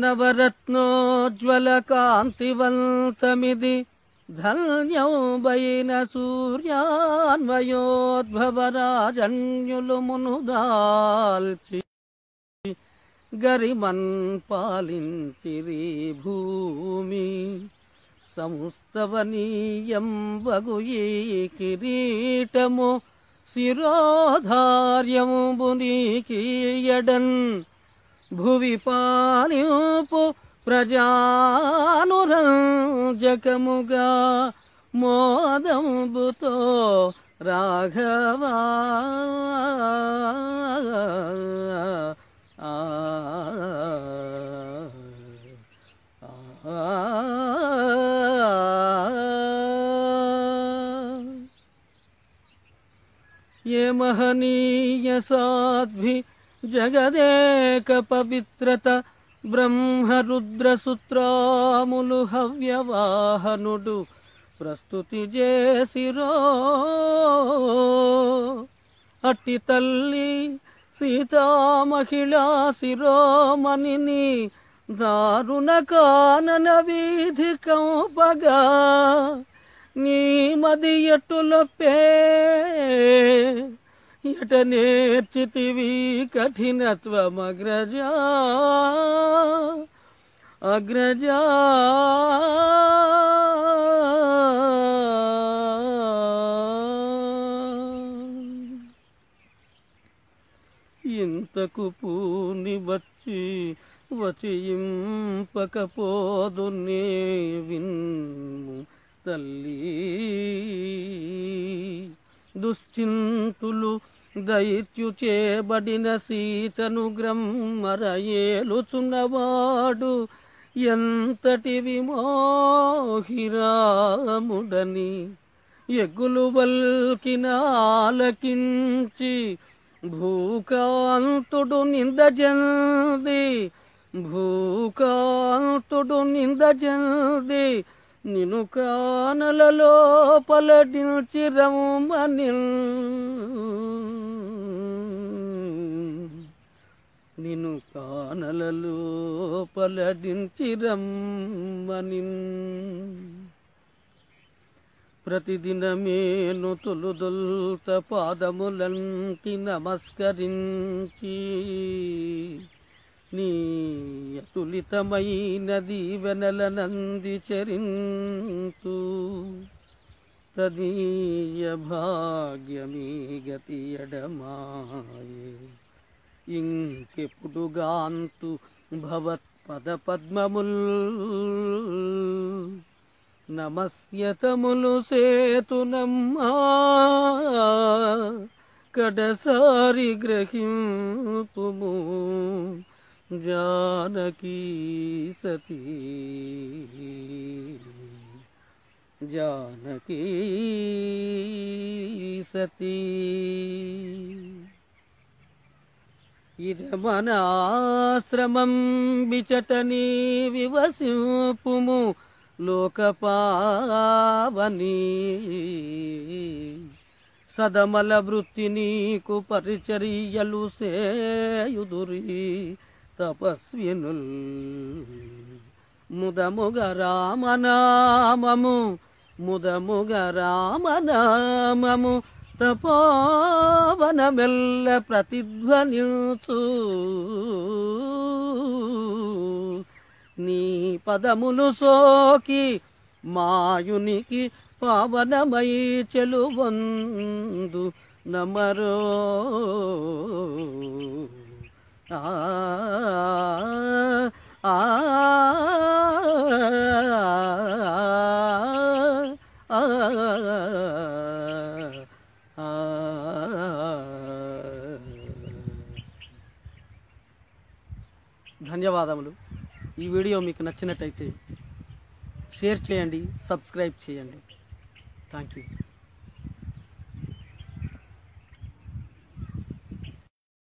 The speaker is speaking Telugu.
నవరత్నోజ్వల నవరత్నోజ్వలకాంతివంతమిది ధన్యౌబైన సూర్యాన్వయోద్భవరాజన్యులు మునుదాల్చి గరిమన్ పాలించిరి భూమి సంస్తవనీయం వగు ఈ కిరీటము శిరోధార్యము బునీకీయడన్ ભૂવી પાલી ઉપુ પ્રજાનુ રન જકમુગા મોદંબુ તો રાઘવા આ આ યે મહાનિય સાધ્વી జగదేక పవిత్రత బ్రహ్మరుద్రసూత్రాములు హవ్యవాహనుడు ప్రస్తుతి చేసిరో అట్టి తల్లి సీతామహిళా శిరోమణి దారుణ కానన వీధి కంపగా నీ మది ఎట్టులొప్పే ఎట నేర్చితివి ಕಠಿಣತ್ವಮಗ್ರಜ ಅಗ್ರಜ ఇంతకు పూని వచ్చి వచింపకపోదు విన్ము తల్లి దుశ్చింతులు దైత్యుచేబడిన సీతను గ్రమ్మరయేలుచున్నవాడు ఎంతటి విమోహిరాముడని ఎగులు వల్కిన ఆలకించి భూకాంతుడు నిందజంది భూకాంతుడు నిందజంది నిను కానలలో పలటిను చిరము మనిల్ నిను కానలలో పలటిను చిరమ్మనిన్ ప్రతిదినమేను తొలుదొల్త పాదములంకి నమస్కరించి నీ అతులితమైనది వెనల నంది చరింతు తదీయ భాగ్యమీ గతి ఎడమాయే ఇంకెప్పుడుగాంతు పద పద్మముల్ నమస్యతములు సేతునమ్మా కడసారి గ్రహింపుము जानकी सती जानकी सती ఇరమనాశ్రమం విచటనీ వివసింపుము లోకపావని సదమల వృత్తి నీకు పరిచర్యలు సేయుదురీ తపస్వినుల్ ముదముగ రామనామము ముదముగ రామనామము తపోవనమెల్ల ప్రతిధ్వనించు నీ పదములు సోకి మాయునికి పవనమై చెలువందు నమరో ధన్యవాదములు ఈ వీడియో మీకు నచ్చినట్టయితే షేర్ చేయండి సబ్స్క్రైబ్ చేయండి థ్యాంక్ యూ